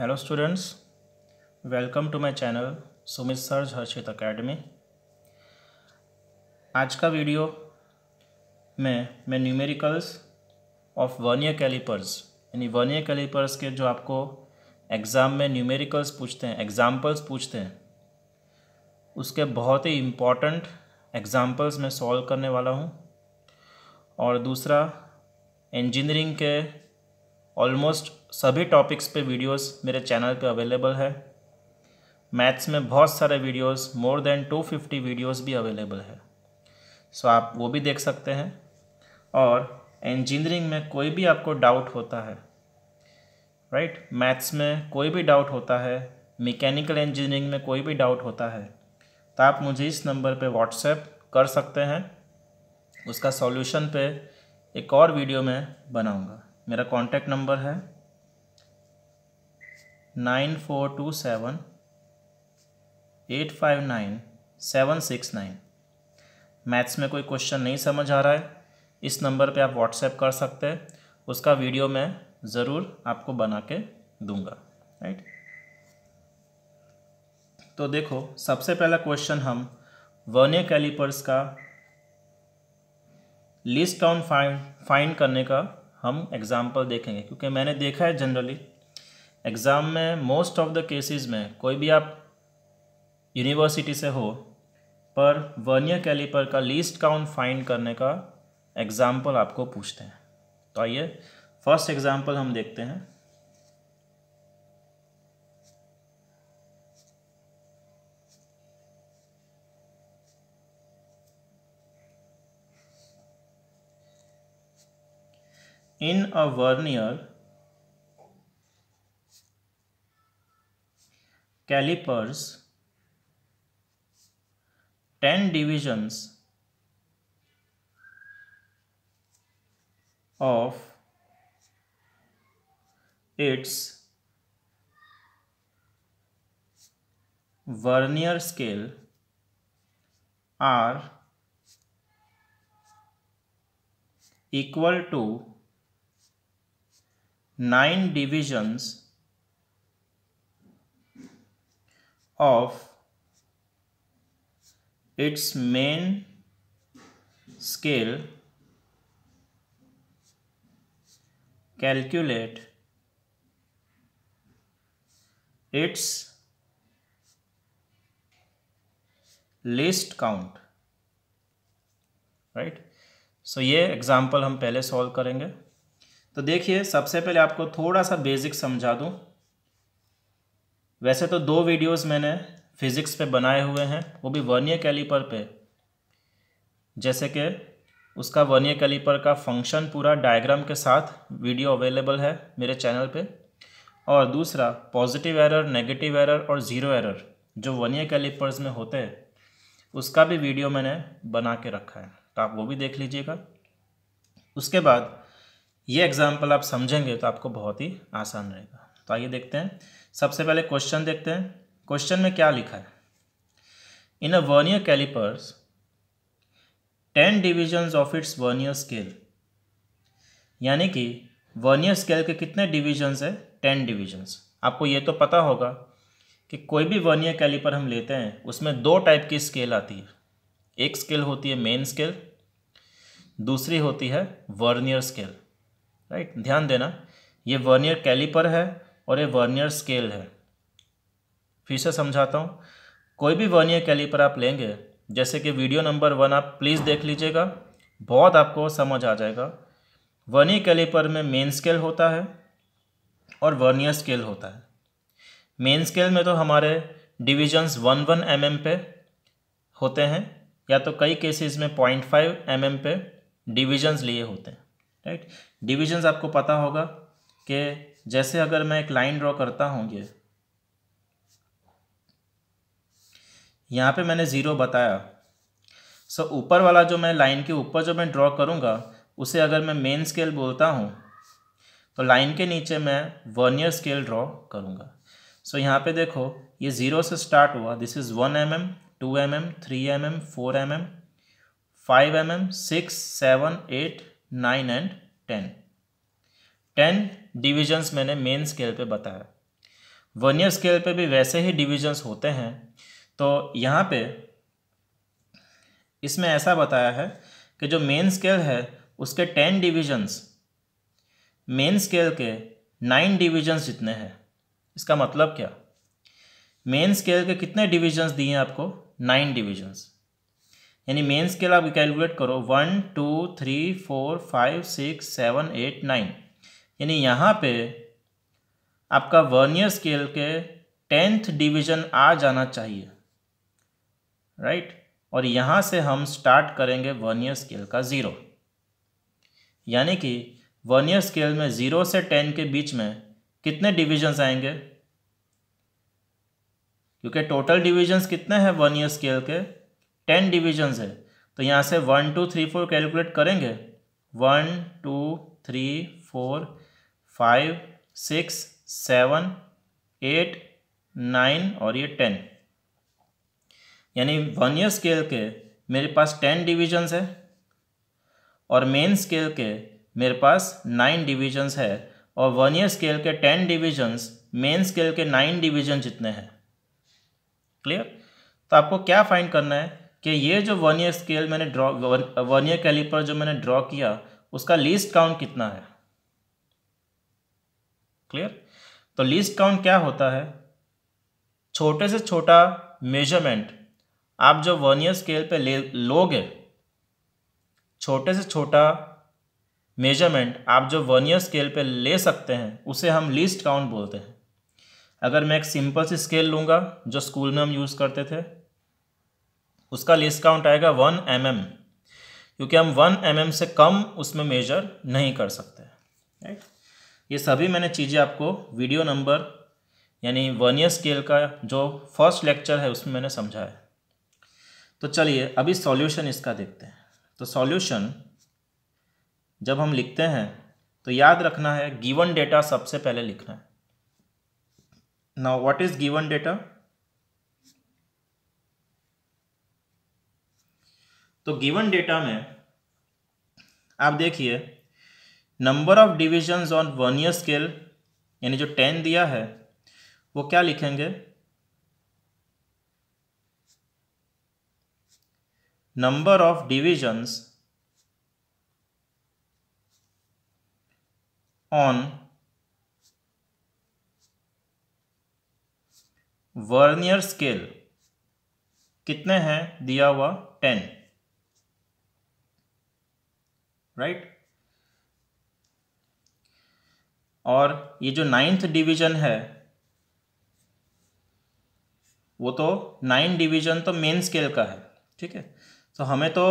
Hello students welcome to my channel Sumit सर्ज Harshit academy आज का वीडियो में मैं न्यूमेरिकल्स ऑफ वर्नियर कैलिपर्स यानी वर्नियर कैलिपर्स के जो आपको एग्ज़ाम में न्यूमेरिकल्स पूछते हैं एग्ज़ाम्पल्स पूछते हैं उसके बहुत ही इम्पॉर्टेंट एग्ज़ाम्पल्स मैं सॉल्व करने वाला हूँ और दूसरा इंजीनियरिंग के ऑलमोस्ट सभी टॉपिक्स पे वीडियोस मेरे चैनल पे अवेलेबल है मैथ्स में बहुत सारे वीडियोस मोर देन 250 वीडियोज़ भी अवेलेबल है सो आप वो भी देख सकते हैं और इंजीनियरिंग में कोई भी आपको डाउट होता है राइट right? मैथ्स में कोई भी डाउट होता है मैकेनिकल इंजीनियरिंग में कोई भी डाउट होता है तो आप मुझे इस नंबर पे व्हाट्सएप कर सकते हैं उसका सॉल्यूशन पे एक और वीडियो मैं बनाऊंगा मेरा कांटेक्ट नंबर है nine four two seven eight five nine seven six nine maths में कोई क्वेश्चन नहीं समझ आ रहा है इस नंबर पे आप व्हाट्सएप कर सकते हैं उसका वीडियो मैं ज़रूर आपको बना के दूंगा राइट तो देखो सबसे पहला क्वेश्चन हम वर्नियर कैलिपर्स का लिस्ट ऑन फाइंड फाइंड करने का हम एग्जाम्पल देखेंगे क्योंकि मैंने देखा है जनरली एग्ज़ाम में मोस्ट ऑफ द केसेस में कोई भी आप यूनिवर्सिटी से हो पर वर्नियर कैलिपर का लीस्ट काउंट फाइंड करने का एग्ज़ाम्पल आपको पूछते हैं तो आइए फर्स्ट एग्ज़ाम्पल हम देखते हैं in a vernier calipers 10 divisions of its vernier scale are equal to 9 divisions of its main scale calculate its least count right so ये एग्जाम्पल हम पहले सॉल्व करेंगे तो देखिए सबसे पहले आपको थोड़ा सा बेसिक समझा दूँ वैसे तो दो वीडियोस मैंने फिज़िक्स पे बनाए हुए हैं वो भी वर्नियर कैलिपर पे जैसे कि उसका वर्नियर कैलिपर का फंक्शन पूरा डायग्राम के साथ वीडियो अवेलेबल है मेरे चैनल पे और दूसरा पॉजिटिव एरर नेगेटिव एरर और ज़ीरो एरर जो वर्नियर कैलिपर्स में होते हैं उसका भी वीडियो मैंने बना के रखा है तो आप वो भी देख लीजिएगा उसके बाद ये एग्ज़ाम्पल आप समझेंगे तो आपको बहुत ही आसान रहेगा तो आइए देखते हैं सबसे पहले क्वेश्चन देखते हैं क्वेश्चन में क्या लिखा है in a vernier callipers ten divisions of its vernier scale यानी कि वर्नियर स्केल के कितने डिविजन्स है टेन डिविजन्स आपको ये तो पता होगा कि कोई भी वर्नियर कैलिपर हम लेते हैं उसमें दो टाइप की स्केल आती है एक स्केल होती है मेन स्केल दूसरी होती है वर्नियर स्केल राइट ध्यान देना ये वर्नियर कैलिपर है और ये वर्नियर स्केल है फिर से समझाता हूँ कोई भी वर्नियर कैलिपर आप लेंगे जैसे कि वीडियो नंबर वन आप प्लीज़ देख लीजिएगा बहुत आपको समझ आ जाएगा वर्नियर कैलिपर में मेन स्केल होता है और वर्नियर स्केल होता है मेन स्केल में तो हमारे divisions one one M M पे होते हैं या तो कई केसेस में पॉइंट फाइव एम एम पे डिविजन्स लिए होते हैं राइट डिविजन्स आपको पता होगा कि जैसे अगर मैं एक लाइन ड्रॉ करता हूँ ये यहाँ पे मैंने ज़ीरो बताया सो so, ऊपर वाला जो मैं लाइन के ऊपर जो मैं ड्रॉ करूँगा उसे अगर मैं मेन स्केल बोलता हूँ तो लाइन के नीचे मैं वर्नियर स्केल ड्रॉ करूँगा सो so, यहाँ पे देखो ये ज़ीरो से स्टार्ट हुआ this is one M M two M M three M M four M M five M M six seven eight nine and ten ten divisions मैंने main scale पे बताया वन ईयर स्केल पे भी वैसे ही divisions होते हैं तो यहाँ पे इसमें ऐसा बताया है कि जो मेन स्केल है उसके टेन डिविजन्स मेन स्केल के नाइन डिविजन्स जितने हैं इसका मतलब क्या मेन स्केल के कितने डिविजन्स दिए हैं आपको नाइन डिविजन्स यानी मेन स्केल आप कैलकुलेट करो one two three four five six seven eight nine यानी यहाँ पे आपका वर्नियर स्केल के टेंथ डिवीजन आ जाना चाहिए राइट और यहाँ से हम स्टार्ट करेंगे वर्नियर स्केल का ज़ीरो यानी कि वर्नियर स्केल में ज़ीरो से टेन के बीच में कितने डिविजन्स आएंगे क्योंकि टोटल डिविजन्स कितने हैं वन ईयर स्केल के टेन डिविजन्स है तो यहाँ से one two three four calculate करेंगे one two three four five six seven eight nine और ये टेन यानी वन ईयर स्केल के मेरे पास टेन डिविजन्स है और मेन स्केल के मेरे पास नाइन डिविजन्स है और वन ईयर स्केल के टेन डिविजन्स मेन स्केल के नाइन डिविजन जितने हैं क्लियर तो आपको क्या फाइंड करना है कि ये जो वन ईयर स्केल मैंने ड्रॉ वन ईयर कैलिपर जो मैंने ड्रॉ किया उसका लीस्ट काउंट कितना है क्लियर तो लीस्ट काउंट क्या होता है छोटे से छोटा मेजरमेंट आप जो वर्नियर स्केल पे ले लोगे छोटे से छोटा मेजरमेंट आप जो ईयर स्केल पे ले सकते हैं उसे हम लीस्ट काउंट बोलते हैं अगर मैं एक सिंपल सी स्केल लूँगा जो स्कूल में हम यूज़ करते थे उसका लीस्ट काउंट आएगा वन एम mm, क्योंकि हम वन एम mm से कम उसमें मेजर नहीं कर सकते राइट ये सभी मैंने चीज़ें आपको वीडियो नंबर यानी ईयर स्केल का जो फर्स्ट लेक्चर है उसमें मैंने समझा है तो चलिए अभी सॉल्यूशन इसका देखते हैं तो सॉल्यूशन जब हम लिखते हैं तो याद रखना है गिवन डेटा सबसे पहले लिखना है now what is given data तो गिवन डेटा में आप देखिए number of divisions on vernier scale यानी जो टेन दिया है वो क्या लिखेंगे number of divisions on vernier scale कितने हैं दिया हुआ टेन राइट right? और ये जो नाइन्थ डिवीज़न है वो तो नाइन डिवीज़न तो मेन स्केल का है ठीक है तो हमें तो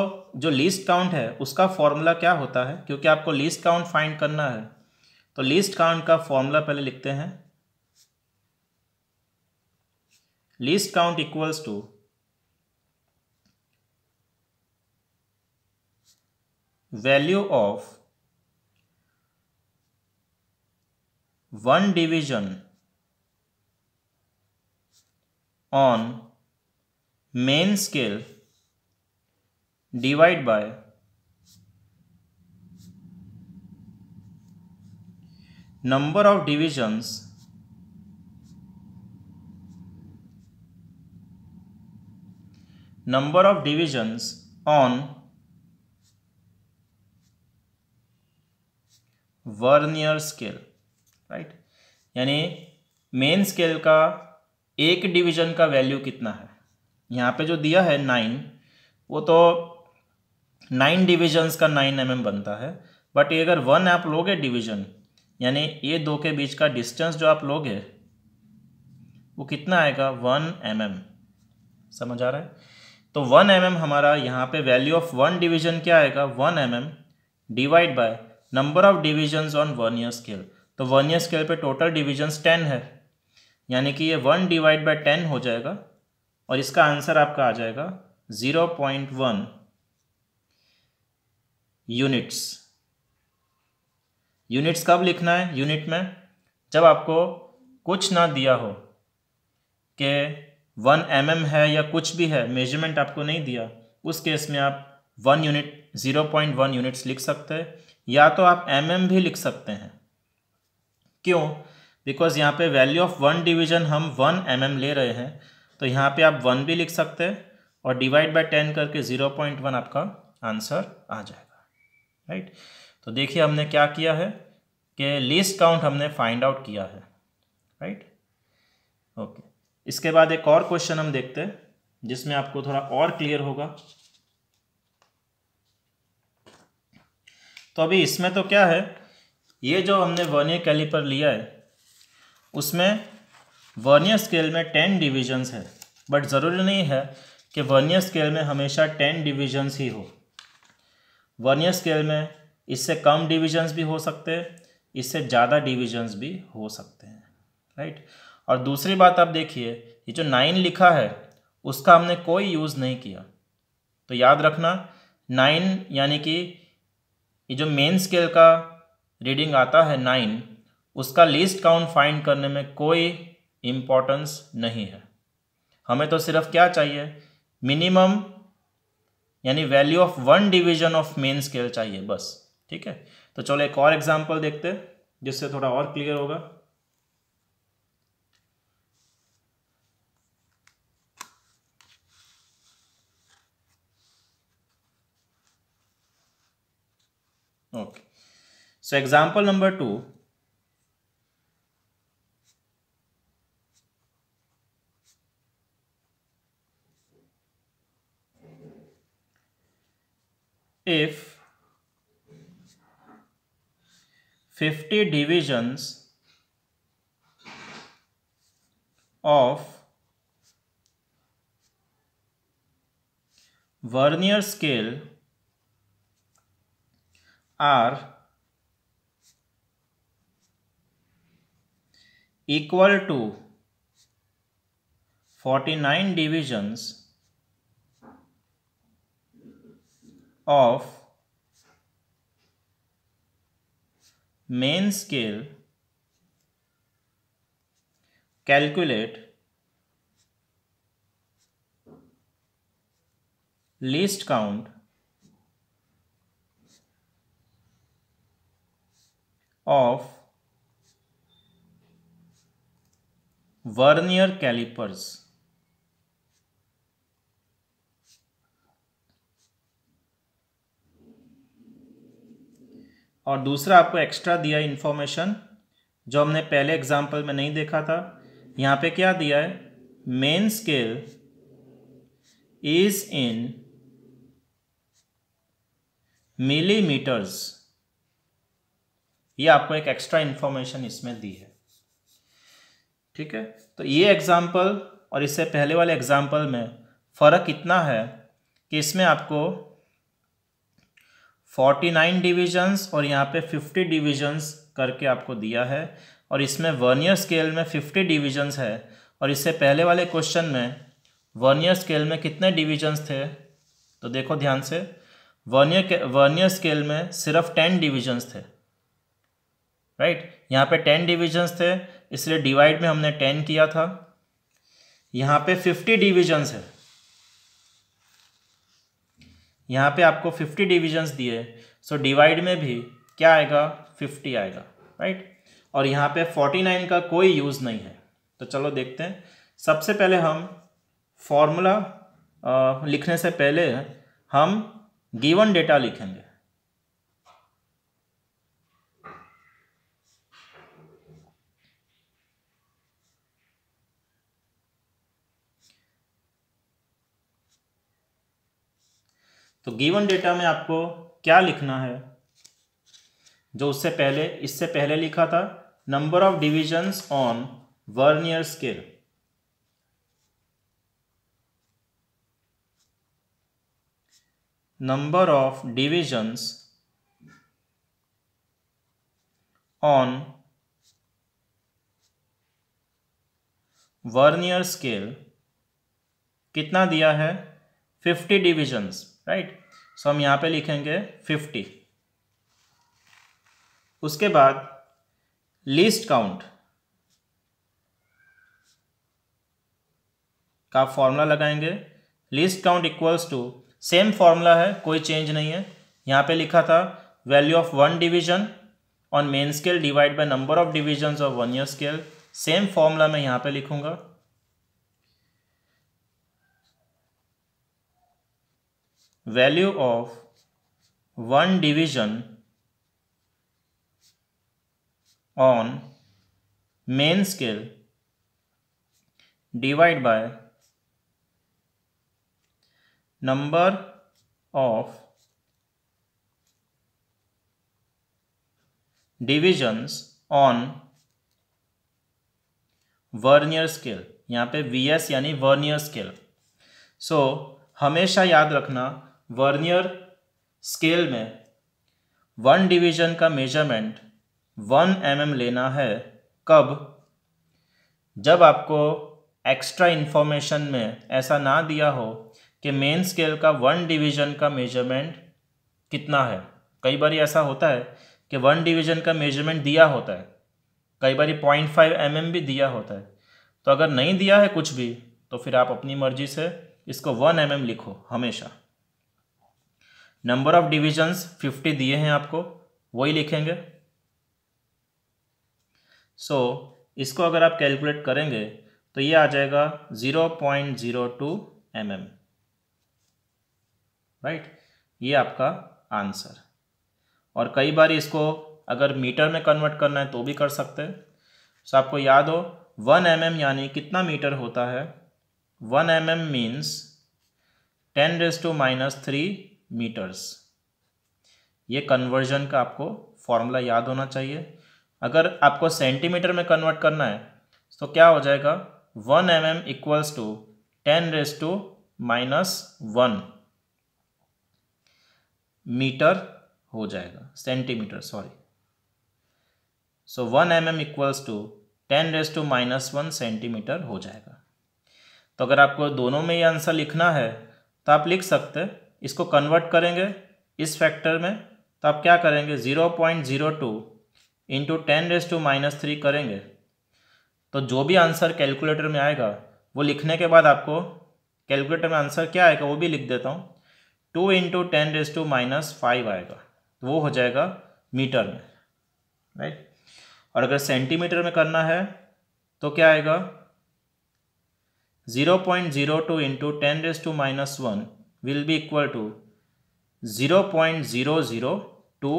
जो लीस्ट काउंट है उसका फॉर्मूला क्या होता है क्योंकि आपको लीस्ट काउंट फाइंड करना है तो लीस्ट काउंट का फॉर्मूला पहले लिखते हैं least count equals to value of one division on main scale divide by number of divisions number of divisions on vernier scale right यानी मेन स्केल का एक डिवीजन का वैल्यू कितना है यहाँ पे जो दिया है नाइन वो तो नाइन डिविजन्स का नाइन एम mm बनता है बट ये अगर वन आप लोगे डिवीजन यानी ये दो के बीच का डिस्टेंस जो आप लोगे वो कितना आएगा वन एम mm. समझ आ रहा है तो वन एम mm हमारा यहाँ पे वैल्यू ऑफ वन डिवीजन क्या आएगा one M M divide by number of divisions on vernier scale तो वन ईयर स्केल पे टोटल डिविजन्स टेन है यानी कि ये वन डिवाइड बाई टेन हो जाएगा और इसका आंसर आपका आ जाएगा zero point one units units कब लिखना है यूनिट में जब आपको कुछ ना दिया हो कि वन एम mm है या कुछ भी है मेजरमेंट आपको नहीं दिया उस केस में आप one unit zero point one units लिख सकते हैं या तो आप एम mm भी लिख सकते हैं क्यों बिकॉज यहाँ पे वैल्यू ऑफ वन डिवीजन हम वन एम mm ले रहे हैं तो यहाँ पे आप वन भी लिख सकते हैं और डिवाइड बाय टेन करके ज़ीरो पॉइंट वन आपका आंसर आ जाएगा राइट तो देखिए हमने क्या किया है कि लिस्ट काउंट हमने फाइंड आउट किया है राइट ओके इसके बाद एक और क्वेश्चन हम देखते हैं जिसमें आपको थोड़ा और क्लियर होगा तो अभी इसमें तो क्या है ये जो हमने वर्नियर कैलिपर लिया है उसमें वर्नियर स्केल में टेन डिविजन्स है बट ज़रूरी नहीं है कि वर्नियर स्केल में हमेशा टेन डिविजन्स ही हो वर्नियर स्केल में इससे कम डिविजन्स भी हो सकते हैं इससे ज़्यादा डिविजन्स भी हो सकते हैं राइट और दूसरी बात आप देखिए ये जो नाइन लिखा है उसका हमने कोई यूज़ नहीं किया तो याद रखना नाइन यानी कि ये जो मेन स्केल का रीडिंग आता है नाइन उसका लीस्ट काउंट फाइंड करने में कोई इम्पोर्टेंस नहीं है हमें तो सिर्फ क्या चाहिए मिनिमम यानी value of one division of main scale चाहिए बस ठीक है तो चलो एक और एग्जांपल देखते हैं जिससे थोड़ा और क्लियर होगा okay So example number 2. If 50 divisions of Vernier scale are equal to 49 divisions of main scale calculate least count of vernier callipers और दूसरा आपको एक्स्ट्रा दिया इन्फॉर्मेशन जो हमने पहले एग्जाम्पल में नहीं देखा था यहाँ पे क्या दिया है main scale is in millimetres ये आपको एक एक्स्ट्रा इन्फॉर्मेशन इसमें दी है ठीक है तो ये एग्ज़ाम्पल और इससे पहले वाले एग्ज़ाम्पल में फ़र्क इतना है कि इसमें आपको फोर्टी नाइन डिविजन्स और यहाँ पे फिफ्टी डिविजन्स करके आपको दिया है और इसमें वर्नियर स्केल में फिफ्टी डिविजन्स है और इससे पहले वाले क्वेश्चन में वर्नियर स्केल में कितने डिविजन्स थे तो देखो ध्यान से वर्नियर वर्नियर स्केल में सिर्फ टेन डिविजन्स थे राइट यहाँ पे टेन डिविजन्स थे इसलिए डिवाइड में हमने टेन किया था यहाँ पे फिफ्टी डिविजन्स है यहाँ पे आपको फिफ्टी डिविजन्स दिए सो डिवाइड में भी क्या आएगा फिफ्टी आएगा राइट और यहाँ पे फोर्टी नाइन का कोई यूज़ नहीं है तो चलो देखते हैं सबसे पहले हम फॉर्मूला लिखने से पहले हम गिवन डेटा लिखेंगे तो गिवन डेटा में आपको क्या लिखना है जो उससे पहले इससे पहले लिखा था number of divisions on vernier scale number of divisions on vernier scale कितना दिया है फिफ्टी डिविजन्स राइट सो हम यहाँ पे लिखेंगे फिफ्टी उसके बाद लीस्ट काउंट का फॉर्मूला लगाएंगे least count equals to same formula है कोई चेंज नहीं है यहाँ पे लिखा था value of one division on main scale divide by number of divisions of vernier scale same formula मैं यहाँ पे लिखूंगा value of one division on main scale divide by number of divisions on vernier scale यहाँ पे V S यानी vernier scale so हमेशा याद रखना वर्नियर स्केल में वन डिवीजन का मेजरमेंट वन एम mm लेना है कब जब आपको एक्स्ट्रा इन्फॉर्मेशन में ऐसा ना दिया हो कि मेन स्केल का वन डिवीजन का मेजरमेंट कितना है कई बार ऐसा होता है कि वन डिवीजन का मेजरमेंट दिया होता है कई बार पॉइंट फाइव एम एम भी दिया होता है तो अगर नहीं दिया है कुछ भी तो फिर आप अपनी मर्जी से इसको वन एम mm लिखो हमेशा नंबर ऑफ डिविजन्स फिफ्टी दिए हैं आपको वही लिखेंगे सो so, इसको अगर आप कैलकुलेट करेंगे तो ये आ जाएगा zero point zero two M M right ये आपका आंसर और कई बार इसको अगर मीटर में कन्वर्ट करना है तो भी कर सकते हैं सो so, आपको याद हो वन एम एम यानी कितना मीटर होता है one M M means ten raise to minus three metres ये कन्वर्जन का आपको फॉर्मूला याद होना चाहिए अगर आपको सेंटीमीटर में कन्वर्ट करना है तो क्या हो जाएगा one M M equals to ten raise to minus one metre हो जाएगा centimetre sorry so one M M equals to ten raise to minus one centimetre हो जाएगा तो अगर आपको दोनों में ये आंसर लिखना है तो आप लिख सकते हैं इसको कन्वर्ट करेंगे इस फैक्टर में तो आप क्या करेंगे zero point zero two into ten raise to minus three करेंगे तो जो भी आंसर कैलकुलेटर में आएगा वो लिखने के बाद आपको कैलकुलेटर में आंसर क्या आएगा वो भी लिख देता हूँ two into ten raise to minus five आएगा तो वो हो जाएगा मीटर में राइट और अगर सेंटीमीटर में करना है तो क्या आएगा zero point zero two into ten raise to minus one will be equal to 0.002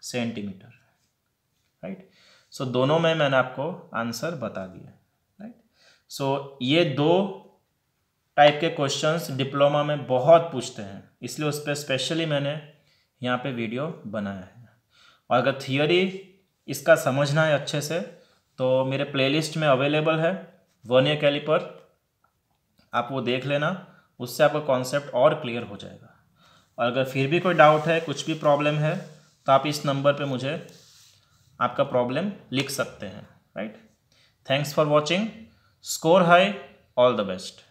centimetre right so दोनों में मैंने आपको आंसर बता दिया राइट सो ये दो टाइप के क्वेश्चंस डिप्लोमा में बहुत पूछते हैं इसलिए उस पर स्पेशली मैंने यहाँ पे वीडियो बनाया है और अगर थियोरी इसका समझना है अच्छे से तो मेरे प्लेलिस्ट में अवेलेबल है वन कैलिपर आप वो देख लेना उससे आपका कॉन्सेप्ट और क्लियर हो जाएगा और अगर फिर भी कोई डाउट है कुछ भी प्रॉब्लम है तो आप इस नंबर पे मुझे आपका प्रॉब्लम लिख सकते हैं right thanks for watching score high all the best